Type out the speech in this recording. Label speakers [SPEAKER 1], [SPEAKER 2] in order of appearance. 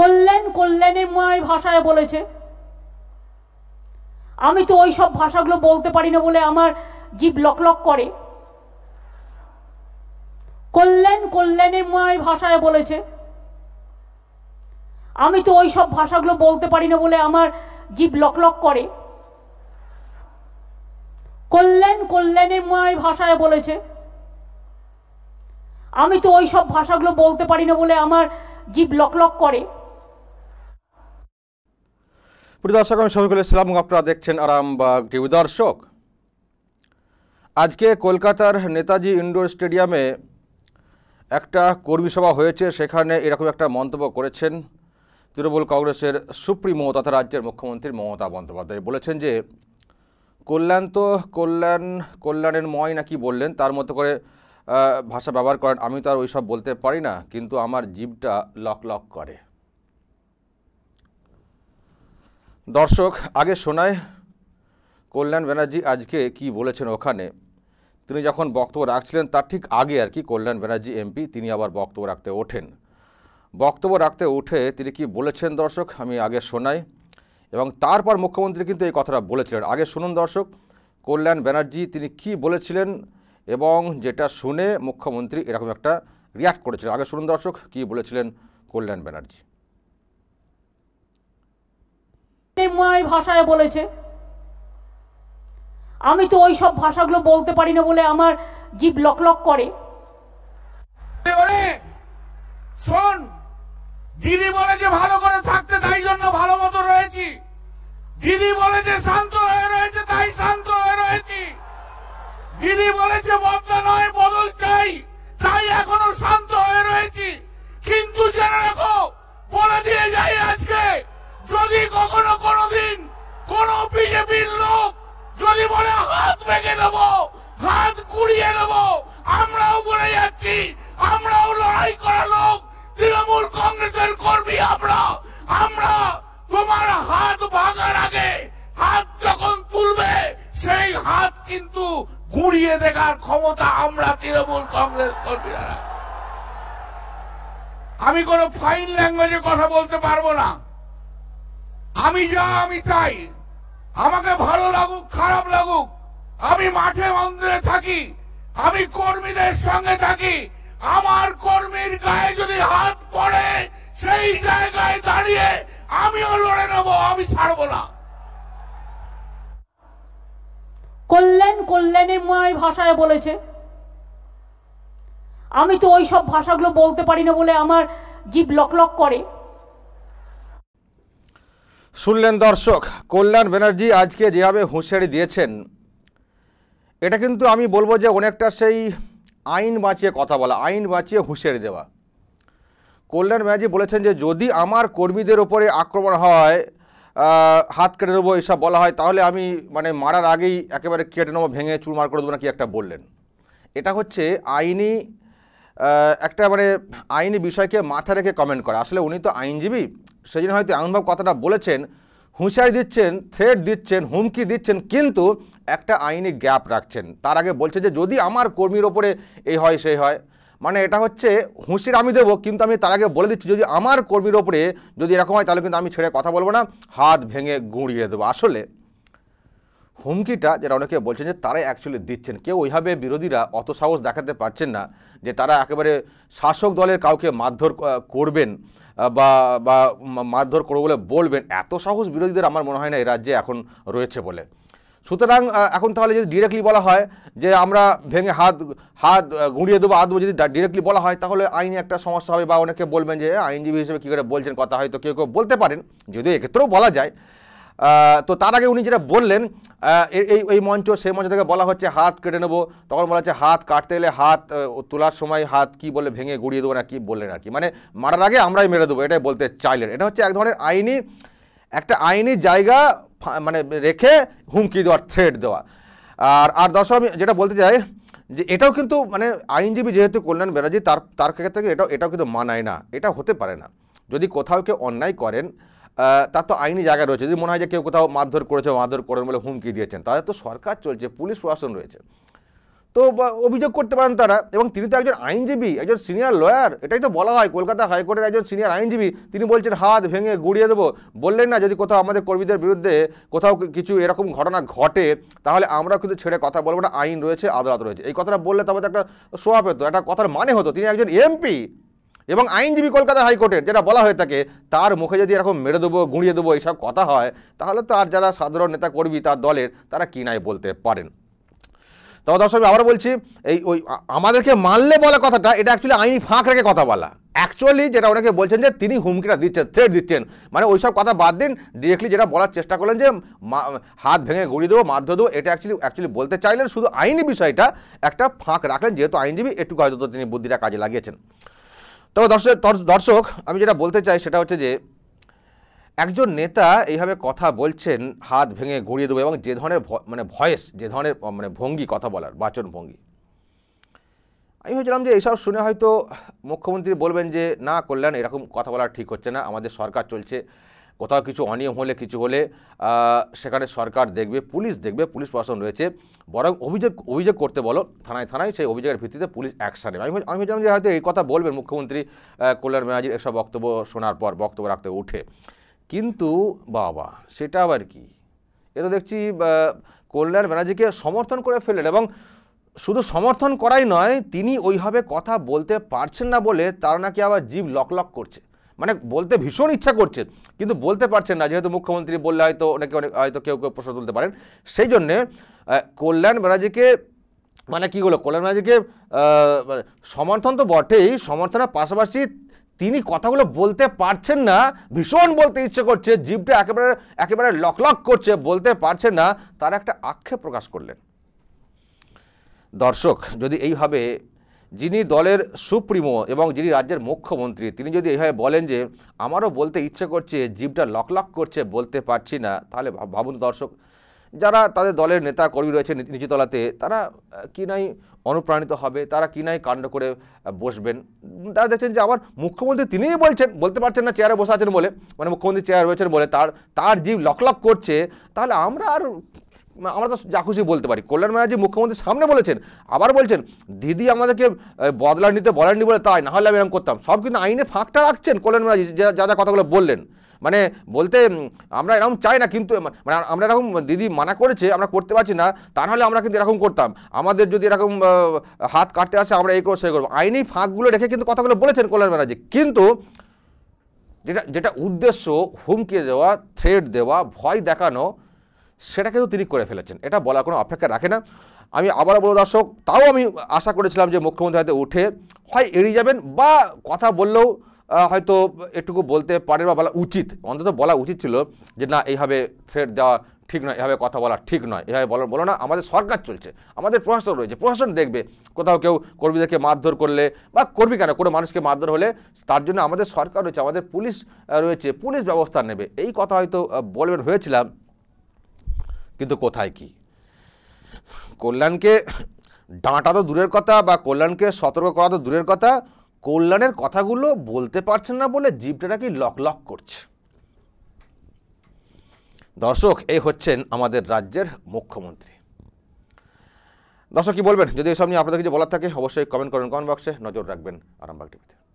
[SPEAKER 1] কল্যাণ কল্যাণের ভাষায় বলেছে আমি তো ওই সব ভাষাগুলো বলতে পারি না বলে আমার জীব লকলক করে কল্যাণ কল্যাণের ভাষায় বলেছে আমি তো ওই সব ভাষাগুলো বলতে পারি না বলে আমার জীব লকলক করে কল্যাণ কল্যাণের ভাষায় বলেছে আমি তো ওই সব ভাষাগুলো বলতে পারি না বলে আমার জীব লকলক করে
[SPEAKER 2] প্রিয় দর্শক আমি শফিকুল ইসলাম আপনারা দেখছেন আরামবাগ টিভি দর্শক আজকে কলকাতার নেতাজি ইনডোর স্টেডিয়ামে একটা কর্মী সভা হয়েছে সেখানে এরকম একটা মন্তব্য করেছেন তৃণমূল কংগ্রেসের সুপ্রিমো তথা রাজ্যের মুখ্যমন্ত্রী মমতা বন্দ্যোপাধ্যায় বলেছেন যে কল্যাণ তো কল্যাণ কল্যাণের ময় নাকি বললেন তার মতো করে ভাষা ব্যবহার করেন আমি তো আর ওইসব বলতে পারি না কিন্তু আমার জীবটা লক লক করে দর্শক আগে শোনায় কল্যাণ ব্যানার্জি আজকে কি বলেছেন ওখানে তিনি যখন বক্তব্য রাখছিলেন তার ঠিক আগে আর কি কল্যাণ ব্যানার্জি এমপি তিনি আবার বক্তব্য রাখতে ওঠেন বক্তব্য রাখতে উঠে তিনি কি বলেছেন দর্শক আমি আগে শোনাই এবং তারপর মুখ্যমন্ত্রী কিন্তু এই কথাটা বলেছিলেন আগে শুনুন দর্শক কল্যাণ ব্যানার্জি তিনি কি বলেছিলেন এবং যেটা শুনে মুখ্যমন্ত্রী এরকম একটা রিয়াক্ট করেছিলেন আগে শুনুন দর্শক কি বলেছিলেন কল্যাণ ব্যানার্জি
[SPEAKER 1] ভাষায় বলেছে আমি তো ওই সব ভাষাগুলো বলতে পারি না বলে আমার জীব লকলক করে শোন
[SPEAKER 3] দিদি বলে যে ভালো করে থাকতে তাই জন্য ভালো মতো রয়েছি দিদি বলে যে শান্ত হয়ে রয়েছে তাই শান্ত হয়ে রয়েছি দিদি বলেছে বদলা নয় বদল চাই তাই এখনো শান্ত হয়ে রয়েছি কিন্তু জেনে রাখো বলে দিয়ে যাই আজকে যদি কখনো কোনোদিন কোন বিজেপির লোক যদি বলে হাত ভেঙে নেব হাত কুড়িয়ে নেব আমরাও বলে যাচ্ছি আমরাও লড়াই করা লোক তৃণমূল কংগ্রেসের কর্মী আমরা আমরা তোমার হাত ভাঙার আগে হাত যখন তুলবে সেই হাত কিন্তু ঘুরিয়ে দেখার ক্ষমতা আমরা তৃণমূল কংগ্রেস কর্মী আমি কোনো ফাইন ল্যাঙ্গুয়েজে কথা বলতে পারবো না আমি যা আমি তাই আমাকে ভালো লাগুক খারাপ লাগুক আমি মাঠে মন্দিরে থাকি আমি কর্মীদের সঙ্গে থাকি আমার কর্মীর গায়ে যদি হাত পড়ে সেই জায়গায় দাঁড়িয়ে আমিও লড়ে নেব আমি ছাড়বো
[SPEAKER 1] না কল্যাণ কল্যাণের মায় ভাষায় বলেছে আমি তো ওই সব ভাষাগুলো বলতে পারি না বলে আমার জীব লক লক করে
[SPEAKER 2] শুনলেন দর্শক কল্যাণ ব্যানার্জি আজকে যেভাবে হুঁশিয়ারি দিয়েছেন এটা কিন্তু আমি বলবো যে অনেকটা সেই আইন বাঁচিয়ে কথা বলা আইন বাঁচিয়ে হুঁশিয়ারি দেওয়া কল্যাণ ব্যানার্জি বলেছেন যে যদি আমার কর্মীদের ওপরে আক্রমণ হয় হাত কেটে নেবো এসব বলা হয় তাহলে আমি মানে মারার আগেই একেবারে কেটে নেবো ভেঙে চুরমার করে দেবো নাকি একটা বললেন এটা হচ্ছে আইনি একটা মানে আইনি বিষয়কে মাথা রেখে কমেন্ট করা আসলে উনি তো আইনজীবী সেই জন্য হয়তো এমনভাবে কথাটা বলেছেন হুঁশিয়ারি দিচ্ছেন থ্রেট দিচ্ছেন হুমকি দিচ্ছেন কিন্তু একটা আইনি গ্যাপ রাখছেন তার আগে বলছে যে যদি আমার কর্মীর ওপরে এই হয় সেই হয় মানে এটা হচ্ছে হুঁশির আমি দেবো কিন্তু আমি তার আগে বলে দিচ্ছি যদি আমার কর্মীর ওপরে যদি এরকম হয় তাহলে কিন্তু আমি ছেড়ে কথা বলবো না হাত ভেঙে গুঁড়িয়ে দেবো আসলে হুমকিটা যেটা অনেকে বলছেন যে তারাই অ্যাকচুয়ালি দিচ্ছেন কেউ ওইভাবে বিরোধীরা অত সাহস দেখাতে পারছেন না যে তারা একেবারে শাসক দলের কাউকে মারধর করবেন বা বা মারধর করবো বলে বলবেন এত সাহস বিরোধীদের আমার মনে হয় না এই রাজ্যে এখন রয়েছে বলে সুতরাং এখন তাহলে যদি ডিরেক্টলি বলা হয় যে আমরা ভেঙে হাত হাত গুঁড়িয়ে দেবো আদবো যদি ডিরেক্টলি বলা হয় তাহলে আইনে একটা সমস্যা হবে বা অনেকে বলবেন যে আইনজীবী হিসেবে কী করে বলছেন কথা হয়তো কেউ কেউ বলতে পারেন যদিও এক্ষেত্রেও বলা যায় তো তার আগে উনি যেটা বললেন এই এই মঞ্চ সেই মঞ্চ থেকে বলা হচ্ছে হাত কেটে নেবো তখন বলা হচ্ছে হাত কাটতে এলে হাত তোলার সময় হাত কি বলে ভেঙে গুড়িয়ে দেবো না কি বললেন আর কি মানে মারার আগে আমরাই মেরে দেবো এটাই বলতে চাইলেন এটা হচ্ছে এক ধরনের আইনি একটা আইনি জায়গা মানে রেখে হুমকি দেওয়ার থ্রেট দেওয়া আর আর দর্শক আমি যেটা বলতে চাই যে এটাও কিন্তু মানে আইনজীবী যেহেতু কল্যাণ ব্যানার্জি তার তার ক্ষেত্রে এটাও এটাও কিন্তু মানায় না এটা হতে পারে না যদি কোথাও কেউ অন্যায় করেন তার তো আইনি জায়গা রয়েছে যদি মনে হয় যে কেউ কোথাও মারধর করেছে মারধর করেন বলে হুমকি দিয়েছেন তাদের তো সরকার চলছে পুলিশ প্রশাসন রয়েছে তো অভিযোগ করতে পারেন তারা এবং তিনি তো একজন আইনজীবী একজন সিনিয়র লয়ার এটাই তো বলা হয় কলকাতা হাইকোর্টের একজন সিনিয়র আইনজীবী তিনি বলছেন হাত ভেঙে গুড়িয়ে দেবো বললেন না যদি কোথাও আমাদের কর্মীদের বিরুদ্ধে কোথাও কিছু এরকম ঘটনা ঘটে তাহলে আমরা কিন্তু ছেড়ে কথা বলবো না আইন রয়েছে আদালত রয়েছে এই কথাটা বললে তবে তো একটা শোয়া পেতো একটা কথার মানে হতো তিনি একজন এমপি এবং আইনজীবী কলকাতা হাইকোর্টের যেটা বলা হয়ে থাকে তার মুখে যদি এরকম মেরে দেবো গুঁড়িয়ে দেবো এইসব কথা হয় তাহলে তো আর যারা সাধারণ নেতা কর্মী তার দলের তারা কিনায় বলতে পারেন তবে দর্শক আবার বলছি এই ওই আমাদেরকে মানলে বলা কথাটা এটা অ্যাকচুয়ালি আইনি ফাঁক রেখে কথা বলা অ্যাকচুয়ালি যেটা অনেকে বলছেন যে তিনি হুমকিটা দিচ্ছেন থ্রেট দিচ্ছেন মানে ওইসব কথা বাদ দিন ডিরেক্টলি যেটা বলার চেষ্টা করলেন যে হাত ভেঙে গড়িয়ে দেবো মাধ্য দেবো এটা অ্যাকচুয়ালি অ্যাকচুয়ালি বলতে চাইলেন শুধু আইনি বিষয়টা একটা ফাঁক রাখলেন যেহেতু আইনজীবী একটু হয়তো তিনি বুদ্ধিটা কাজে লাগিয়েছেন তবে দর্শক দর্শক আমি যেটা বলতে চাই সেটা হচ্ছে যে একজন নেতা এইভাবে কথা বলছেন হাত ভেঙে গড়িয়ে দেবো এবং যে ধরনের মানে ভয়েস যে ধরনের মানে ভঙ্গি কথা বলার বাচন ভঙ্গি আমি ভেবেছিলাম যে এইসব শুনে হয়তো মুখ্যমন্ত্রী বলবেন যে না কল্যাণ এরকম কথা বলা ঠিক হচ্ছে না আমাদের সরকার চলছে কোথাও কিছু অনিয়ম হলে কিছু হলে সেখানে সরকার দেখবে পুলিশ দেখবে পুলিশ প্রশাসন রয়েছে বরং অভিযোগ অভিযোগ করতে বলো থানায় থানায় সেই অভিযোগের ভিত্তিতে পুলিশ অ্যাকশান নেবে আমি আমি জানি যে হয়তো এই কথা বলবেন মুখ্যমন্ত্রী কল্যাণ ব্যানার্জির এসব বক্তব্য শোনার পর বক্তব্য রাখতে উঠে কিন্তু বাবা সেটা আবার কি এ তো দেখছি কল্যাণ ব্যানার্জিকে সমর্থন করে ফেললেন এবং শুধু সমর্থন করাই নয় তিনি ওইভাবে কথা বলতে পারছেন না বলে তার নাকি আবার জীব লকলক করছে মানে বলতে ভীষণ ইচ্ছা করছে কিন্তু বলতে পারছেন না যেহেতু মুখ্যমন্ত্রী বললে হয়তো অনেকে অনেক হয়তো কেউ কেউ প্রশ্ন তুলতে পারেন সেই জন্যে কল্যাণ ব্যানার্জিকে মানে কী হলো কল্যাণ ব্যানার্জিকে মানে সমর্থন তো বটেই সমর্থনের পাশাপাশি তিনি কথাগুলো বলতে পারছেন না ভীষণ বলতে ইচ্ছে করছে জীবটা একেবারে একেবারে লকলক করছে বলতে পারছেন না তার একটা আক্ষেপ প্রকাশ করলেন দর্শক যদি এইভাবে যিনি দলের সুপ্রিমো এবং যিনি রাজ্যের মুখ্যমন্ত্রী তিনি যদি এইভাবে বলেন যে আমারও বলতে ইচ্ছে করছে জিভটা লকলক করছে বলতে পারছি না তাহলে ভাবুন দর্শক যারা তাদের দলের নেতা কর্মী রয়েছে নিচুতলাতে তারা কি নাই অনুপ্রাণিত হবে তারা কি নাই কাণ্ড করে বসবেন তারা দেখছেন যে আবার মুখ্যমন্ত্রী তিনিই বলছেন বলতে পারছেন না চেয়ারে বসে আছেন বলে মানে মুখ্যমন্ত্রী চেয়ার রয়েছেন বলে তার তার জীব লকলক করছে তাহলে আমরা আর আমরা তো যা খুশি বলতে পারি কল্যাণ ব্যানার্জি মুখ্যমন্ত্রীর সামনে বলেছেন আবার বলছেন দিদি আমাদেরকে বদলা নিতে বলেননি বলে তাই না হলে আমি এরকম করতাম সব কিন্তু আইনে ফাঁকটা রাখছেন কল্যাণ ব্যানার্জি যা যা কথাগুলো বললেন মানে বলতে আমরা এরকম চাই না কিন্তু মানে আমরা এরকম দিদি মানা করেছে আমরা করতে পারছি না তা নাহলে আমরা কিন্তু এরকম করতাম আমাদের যদি এরকম হাত কাটতে আসে আমরা এই করবো সে করবো আইনি ফাঁকগুলো রেখে কিন্তু কথাগুলো বলেছেন কল্যাণ ব্যানার্জি কিন্তু যেটা যেটা উদ্দেশ্য হুমকি দেওয়া থ্রেড দেওয়া ভয় দেখানো সেটা কিন্তু তিনি করে ফেলেছেন এটা বলার কোনো অপেক্ষা রাখে না আমি আবারও বলো দর্শক তাও আমি আশা করেছিলাম যে মুখ্যমন্ত্রী হয়তো উঠে হয় এড়িয়ে যাবেন বা কথা বললেও হয়তো এটুকু বলতে পারে বা বলা উচিত অন্তত বলা উচিত ছিল যে না এইভাবে থ্রেট দেওয়া ঠিক নয় এভাবে কথা বলা ঠিক নয় এভাবে বলো বলো না আমাদের সরকার চলছে আমাদের প্রশাসন রয়েছে প্রশাসন দেখবে কোথাও কেউ কর্মীদেরকে মারধর করলে বা কর্মী কেন কোনো মানুষকে মারধর হলে তার জন্য আমাদের সরকার রয়েছে আমাদের পুলিশ রয়েছে পুলিশ ব্যবস্থা নেবে এই কথা হয়তো বলবেন হয়েছিলাম কিন্তু কোথায় কি কল্যাণকে ডাঁটা তো দূরের কথা বা কল্যাণকে সতর্ক করা তো দূরের কথা কল্যাণের কথাগুলো বলতে পারছেন না বলে জীবটা নাকি লক লক করছে দর্শক এই হচ্ছেন আমাদের রাজ্যের মুখ্যমন্ত্রী দর্শক কি বলবেন যদি এসব নিয়ে আপনাদের কিছু বলার থাকে অবশ্যই কমেন্ট করেন কমেন্ট বক্সে নজর রাখবেন আরামবাগ টিভিতে